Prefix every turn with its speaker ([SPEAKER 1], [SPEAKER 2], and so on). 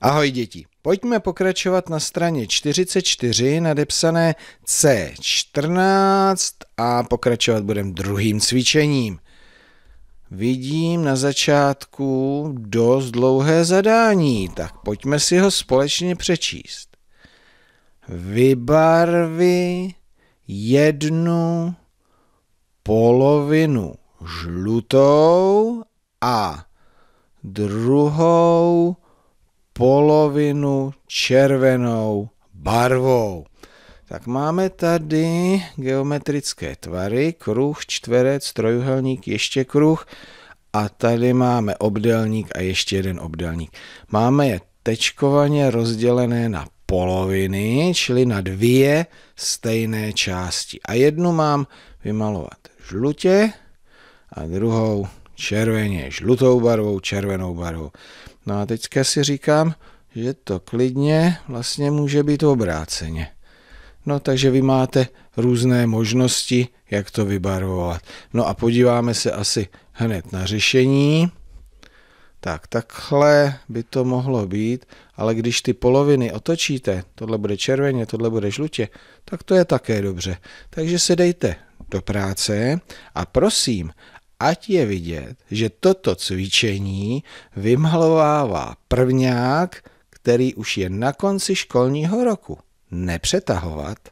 [SPEAKER 1] Ahoj děti, pojďme pokračovat na straně 44 nadepsané C14 a pokračovat budeme druhým cvičením. Vidím na začátku dost dlouhé zadání, tak pojďme si ho společně přečíst. Vybarvi jednu polovinu žlutou a druhou polovinu červenou barvou. Tak máme tady geometrické tvary, kruh, čtverec, trojuhelník, ještě kruh a tady máme obdelník a ještě jeden obdelník. Máme je tečkovaně rozdělené na poloviny, čili na dvě stejné části. A jednu mám vymalovat žlutě a druhou červeně, žlutou barvou, červenou barvou. No a teďka si říkám, že to klidně vlastně může být obráceně. No takže vy máte různé možnosti, jak to vybarvovat. No a podíváme se asi hned na řešení. Tak takhle by to mohlo být, ale když ty poloviny otočíte, tohle bude červeně, tohle bude žlutě, tak to je také dobře. Takže se dejte do práce a prosím, ať je vidět, že toto cvičení vymalovává prvňák, který už je na konci školního roku. Nepřetahovat